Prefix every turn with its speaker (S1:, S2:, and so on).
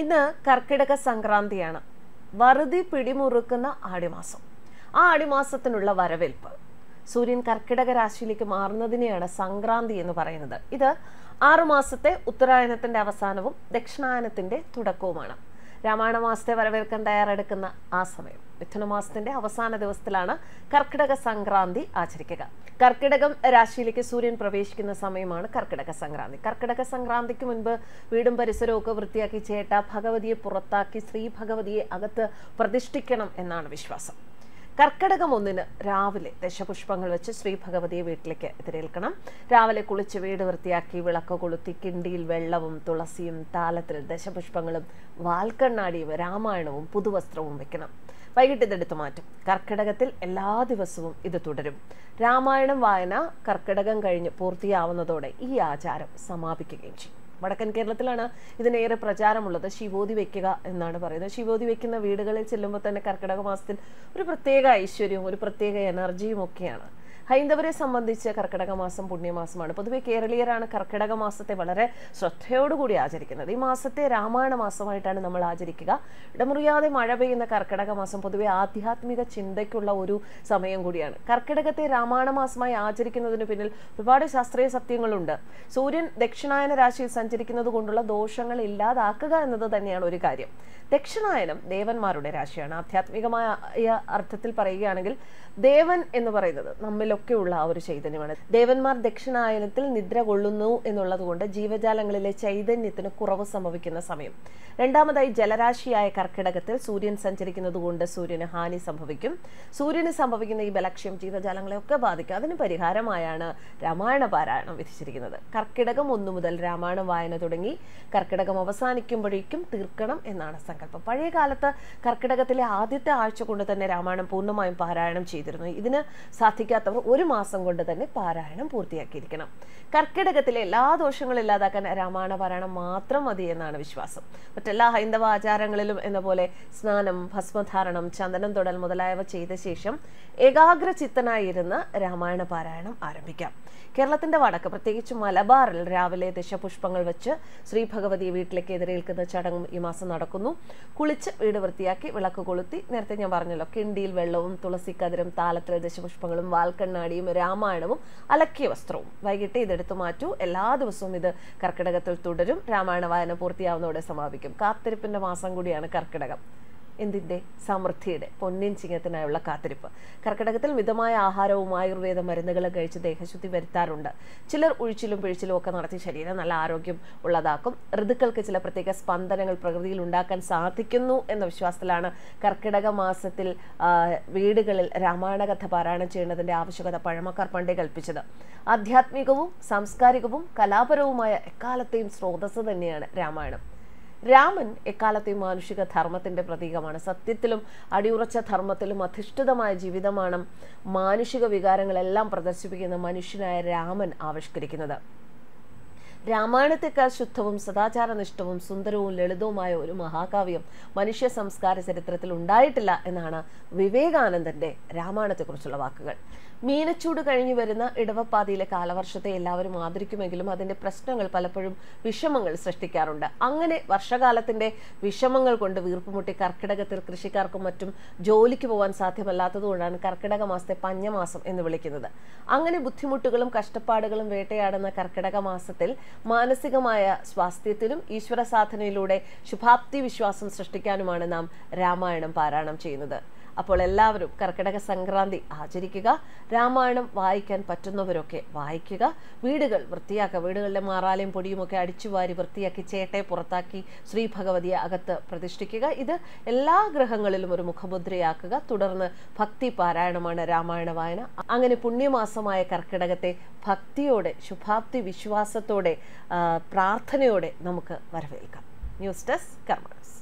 S1: ഇന്ന് കർക്കിടക സംക്രാന്തിയാണ് വറുതി പിടിമുറുക്കുന്ന ആടിമാസം ആ ആടിമാസത്തിനുള്ള വരവേൽപ്പ് സൂര്യൻ കർക്കിടക രാശിയിലേക്ക് മാറുന്നതിനെയാണ് സംക്രാന്തി എന്ന് പറയുന്നത് ഇത് ആറുമാസത്തെ ഉത്തരായനത്തിന്റെ അവസാനവും ദക്ഷിണായനത്തിന്റെ തുടക്കവുമാണ് രാമായണ മാസത്തെ വരവേൽക്കാൻ തയ്യാറെടുക്കുന്ന ആ സമയം മാസത്തിന്റെ അവസാന ദിവസത്തിലാണ് കർക്കിടക സംക്രാന്തി ആചരിക്കുക കർക്കിടകം രാശിയിലേക്ക് സൂര്യൻ പ്രവേശിക്കുന്ന സമയമാണ് കർക്കിടക സംക്രാന്തി കർക്കിടക സംക്രാന്തിക്ക് മുൻപ് വീടും പരിസരവും വൃത്തിയാക്കി ചേട്ട ഭഗവതിയെ പുറത്താക്കി ശ്രീ ഭഗവതിയെ അകത്ത് പ്രതിഷ്ഠിക്കണം എന്നാണ് വിശ്വാസം കർക്കിടകം ഒന്നിന് രാവിലെ ദശപുഷ്പങ്ങൾ വെച്ച് ശ്രീ ഭഗവതിയെ വീട്ടിലേക്ക് എതിരേൽക്കണം രാവിലെ കുളിച്ച് വീട് വൃത്തിയാക്കി വിളക്ക് കൊളുത്തി കിണ്ടിയിൽ വെള്ളവും തുളസിയും താലത്തിൽ ദശപുഷ്പങ്ങളും വാൽക്കണ്ണാടിയും രാമായണവും പുതുവസ്ത്രവും വെക്കണം വൈകിട്ട് ഇതെടുത്തു മാറ്റും കർക്കിടകത്തിൽ എല്ലാ ദിവസവും ഇത് തുടരും രാമായണം വായന കർക്കിടകം കഴിഞ്ഞ് പൂർത്തിയാവുന്നതോടെ ഈ ആചാരം സമാപിക്കുകയും ചെയ്യും വടക്കൻ കേരളത്തിലാണ് ഇതിനേറെ പ്രചാരമുള്ളത് ശിവോതി വെക്കുക എന്നാണ് പറയുന്നത് ശിവോതി വെക്കുന്ന വീടുകളിൽ ചെല്ലുമ്പോൾ തന്നെ കർക്കിടക മാസത്തിൽ ഒരു പ്രത്യേക ഐശ്വര്യവും ഒരു പ്രത്യേക എനർജിയും ഒക്കെയാണ് ഹൈന്ദവരെ സംബന്ധിച്ച് കർക്കിടക മാസം പുണ്യമാസമാണ് പൊതുവെ കേരളീയരാണ് കർക്കിടക മാസത്തെ വളരെ ശ്രദ്ധയോടുകൂടി ആചരിക്കുന്നത് ഈ മാസത്തെ രാമായണ മാസമായിട്ടാണ് നമ്മൾ ആചരിക്കുക ഇടമുറിയാതെ മഴ പെയ്യുന്ന കർക്കിടക മാസം പൊതുവെ ആധ്യാത്മിക ചിന്തയ്ക്കുള്ള ഒരു സമയം കൂടിയാണ് കർക്കിടകത്തെ രാമായണ മാസമായി ആചരിക്കുന്നതിന് പിന്നിൽ ഒരുപാട് ശാസ്ത്രീയ സത്യങ്ങളുണ്ട് സൂര്യൻ ദക്ഷിണായന രാശിയിൽ സഞ്ചരിക്കുന്നത് കൊണ്ടുള്ള ദോഷങ്ങൾ ഇല്ലാതാക്കുക എന്നത് തന്നെയാണ് ഒരു കാര്യം ദക്ഷിണായനം ദേവന്മാരുടെ രാശിയാണ് ആധ്യാത്മികമായ അർത്ഥത്തിൽ പറയുകയാണെങ്കിൽ ദേവൻ എന്ന് പറയുന്നത് നമ്മളിലൊക്കെ ഒക്കെയുള്ള ആ ഒരു ചൈതന്യമാണ് ദേവന്മാർ ദക്ഷിണായനത്തിൽ നിദ്ര കൊള്ളുന്നു എന്നുള്ളതുകൊണ്ട് ജീവജാലങ്ങളിലെ ചൈതന്യത്തിന് കുറവ് സംഭവിക്കുന്ന സമയം രണ്ടാമതായി ജലരാശിയായ കർക്കിടകത്തിൽ സൂര്യൻ സഞ്ചരിക്കുന്നതുകൊണ്ട് സൂര്യന് ഹാനി സംഭവിക്കും സൂര്യന് സംഭവിക്കുന്ന ഈ ബലക്ഷ്യം ജീവജാലങ്ങളെയൊക്കെ ബാധിക്കും അതിന് പരിഹാരമായാണ് രാമായണ പാരായണം വിധിച്ചിരിക്കുന്നത് കർക്കിടകം ഒന്നു മുതൽ രാമായണ വായന തുടങ്ങി കർക്കിടകം അവസാനിക്കുമ്പോഴേക്കും തീർക്കണം എന്നാണ് സങ്കല്പം പഴയ കാലത്ത് കർക്കിടകത്തിലെ ആദ്യത്തെ ആഴ്ച കൊണ്ട് തന്നെ രാമായണം പൂർണ്ണമായും പാരായണം ചെയ്തിരുന്നു ഇതിന് സാധിക്കാത്തവർ ഒരു മാസം കൊണ്ട് തന്നെ പാരായണം പൂർത്തിയാക്കിയിരിക്കണം കർക്കിടകത്തിലെ എല്ലാ ദോഷങ്ങളും ഇല്ലാതാക്കാൻ രാമായണ പാരായണം മാത്രം മതി എന്നാണ് വിശ്വാസം മറ്റെല്ലാ ഹൈന്ദവ ആചാരങ്ങളിലും എന്ന പോലെ സ്നാനം ഭസ്മധാരണം ചന്ദനം തൊടൽ മുതലായവ ചെയ്ത ശേഷം ഏകാഗ്ര ചിത്തനായിരുന്ന രാമായണ പാരായണം ആരംഭിക്കാം കേരളത്തിന്റെ വടക്ക് പ്രത്യേകിച്ച് മലബാറിൽ രാവിലെ ദശപുഷ്പങ്ങൾ വെച്ച് ശ്രീ ഭഗവതി വീട്ടിലേക്ക് എതിരേൽക്കുന്ന ചടങ്ങും ഈ മാസം നടക്കുന്നു കുളിച്ച് വീട് വൃത്തിയാക്കി വിളക്ക് കൊളുത്തി നേരത്തെ ഞാൻ പറഞ്ഞല്ലോ കിണ്ടിയിൽ വെള്ളവും തുളസി കതിരും താലത്തിൽ ദശപുഷ്പങ്ങളും വാൽക്കണ്ണ കണ്ണാടിയും രാമായണവും അലക്കിയ വസ്ത്രവും വൈകിട്ട് ഇതെടുത്തു മാറ്റൂ എല്ലാ ദിവസവും ഇത് കർക്കിടകത്തിൽ തുടരും രാമായണ വായന പൂർത്തിയാവുന്നതോടെ സമാപിക്കും കാത്തിരിപ്പിന്റെ മാസം കൂടിയാണ് കർക്കിടകം എന്തിൻ്റെ സമൃദ്ധിയുടെ പൊന്നിൻ ചിങ്ങത്തിനായുള്ള കാത്തിരിപ്പ് കർക്കിടകത്തിൽ മിതമായ ആഹാരവും ആയുർവേദ മരുന്നുകളും കഴിച്ച് ദേഹശുദ്ധി വരുത്താറുണ്ട് ചിലർ ഉഴിച്ചിലും പിഴിച്ചിലും ഒക്കെ നടത്തി ശരീരം നല്ല ആരോഗ്യം ഉള്ളതാക്കും ഋതുക്കൾക്ക് ചില പ്രത്യേക സ്പന്ദനങ്ങൾ പ്രകൃതിയിൽ ഉണ്ടാക്കാൻ സാധിക്കുന്നു എന്ന വിശ്വാസത്തിലാണ് കർക്കിടക മാസത്തിൽ വീടുകളിൽ രാമായണ കഥ പാരായണം ചെയ്യുന്നതിൻ്റെ ആവശ്യകത പഴമക്കാർ പണ്ടേ കൽപ്പിച്ചത് ആധ്യാത്മികവും സാംസ്കാരികവും കലാപരവുമായ എക്കാലത്തെയും സ്രോതസ് തന്നെയാണ് രാമായണം രാമൻ എക്കാലത്തെ മാനുഷിക ധർമ്മത്തിന്റെ പ്രതീകമാണ് സത്യത്തിലും അടിയുറച്ച ധർമ്മത്തിലും അധിഷ്ഠിതമായ ജീവിതമാണ് മാനുഷിക വികാരങ്ങളെല്ലാം പ്രദർശിപ്പിക്കുന്ന മനുഷ്യനായ രാമൻ ആവിഷ്കരിക്കുന്നത് രാമായണത്തെക്കാൾ ശുദ്ധവും സദാചാരനിഷ്ഠവും സുന്ദരവും ലളിതവുമായ ഒരു മഹാകാവ്യം മനുഷ്യ സംസ്കാര ചരിത്രത്തിൽ ഉണ്ടായിട്ടില്ല എന്നാണ് വിവേകാനന്ദന്റെ രാമായണത്തെക്കുറിച്ചുള്ള വാക്കുകൾ മീനച്ചൂട് കഴിഞ്ഞു വരുന്ന ഇടവപ്പാതിയിലെ കാലവർഷത്തെ എല്ലാവരും ആദരിക്കുമെങ്കിലും അതിന്റെ പ്രശ്നങ്ങൾ പലപ്പോഴും വിഷമങ്ങൾ സൃഷ്ടിക്കാറുണ്ട് അങ്ങനെ വർഷകാലത്തിന്റെ വിഷമങ്ങൾ കൊണ്ട് വീർപ്പുമുട്ടി കർക്കിടകത്തിൽ കൃഷിക്കാർക്കും മറ്റും ജോലിക്ക് പോകാൻ സാധ്യമല്ലാത്തതുകൊണ്ടാണ് കർക്കിടക മാസത്തെ പഞ്ഞമാസം എന്ന് വിളിക്കുന്നത് അങ്ങനെ ബുദ്ധിമുട്ടുകളും കഷ്ടപ്പാടുകളും വേട്ടയാടുന്ന കർക്കിടക മാസത്തിൽ മാനസികമായ സ്വാസ്ഥ്യത്തിലും ഈശ്വര സാധനയിലൂടെ ശുഭാപ്തി വിശ്വാസം സൃഷ്ടിക്കാനുമാണ് നാം രാമായണം പാരായണം ചെയ്യുന്നത് അപ്പോൾ എല്ലാവരും കർക്കിടക സംക്രാന്തി ആചരിക്കുക രാമായണം വായിക്കാൻ പറ്റുന്നവരൊക്കെ വായിക്കുക വീടുകൾ വൃത്തിയാക്കുക വീടുകളിലെ മാറാലയും പൊടിയുമൊക്കെ വാരി വൃത്തിയാക്കി ചേട്ടയെ പുറത്താക്കി ശ്രീ ഭഗവതിയെ അകത്ത് പ്രതിഷ്ഠിക്കുക ഇത് എല്ലാ ഗ്രഹങ്ങളിലും ഒരു മുഖമുദ്രയാക്കുക തുടർന്ന് ഭക്തി പാരായണമാണ് രാമായണ വായന അങ്ങനെ പുണ്യമാസമായ കർക്കിടകത്തെ ഭക്തിയോടെ ശുഭാപ്തി വിശ്വാസത്തോടെ പ്രാർത്ഥനയോടെ നമുക്ക് വരവേൽക്കാം ന്യൂസ് ഡെസ്ക് കർമ്മസ്